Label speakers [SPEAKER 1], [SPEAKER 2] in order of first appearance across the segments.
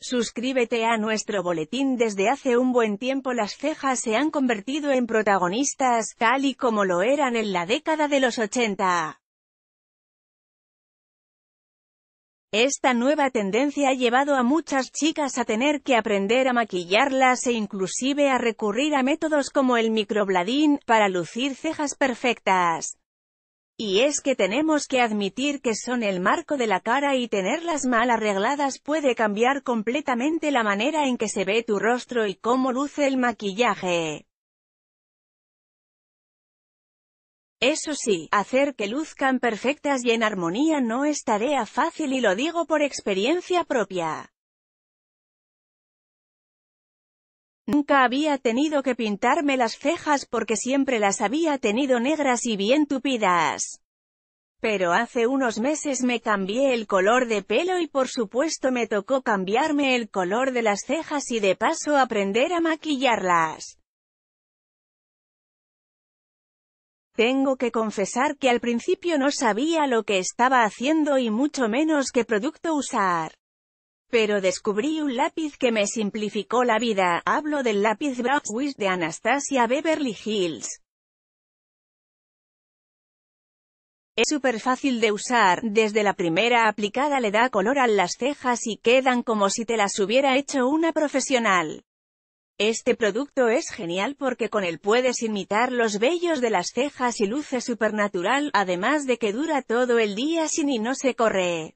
[SPEAKER 1] Suscríbete a nuestro boletín desde hace un buen tiempo las cejas se han convertido en protagonistas, tal y como lo eran en la década de los 80. Esta nueva tendencia ha llevado a muchas chicas a tener que aprender a maquillarlas e inclusive a recurrir a métodos como el microbladín, para lucir cejas perfectas. Y es que tenemos que admitir que son el marco de la cara y tenerlas mal arregladas puede cambiar completamente la manera en que se ve tu rostro y cómo luce el maquillaje. Eso sí, hacer que luzcan perfectas y en armonía no es tarea fácil y lo digo por experiencia propia. Nunca había tenido que pintarme las cejas porque siempre las había tenido negras y bien tupidas. Pero hace unos meses me cambié el color de pelo y por supuesto me tocó cambiarme el color de las cejas y de paso aprender a maquillarlas. Tengo que confesar que al principio no sabía lo que estaba haciendo y mucho menos qué producto usar. Pero descubrí un lápiz que me simplificó la vida, hablo del lápiz wish de Anastasia Beverly Hills. Es súper fácil de usar, desde la primera aplicada le da color a las cejas y quedan como si te las hubiera hecho una profesional. Este producto es genial porque con él puedes imitar los bellos de las cejas y luce supernatural, además de que dura todo el día sin y no se corre.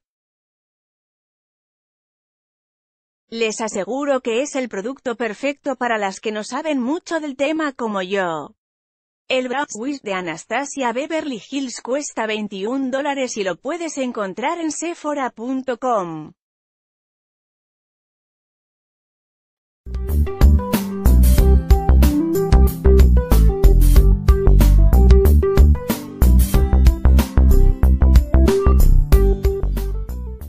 [SPEAKER 1] Les aseguro que es el producto perfecto para las que no saben mucho del tema como yo. El Wish de Anastasia Beverly Hills cuesta 21 dólares y lo puedes encontrar en Sephora.com.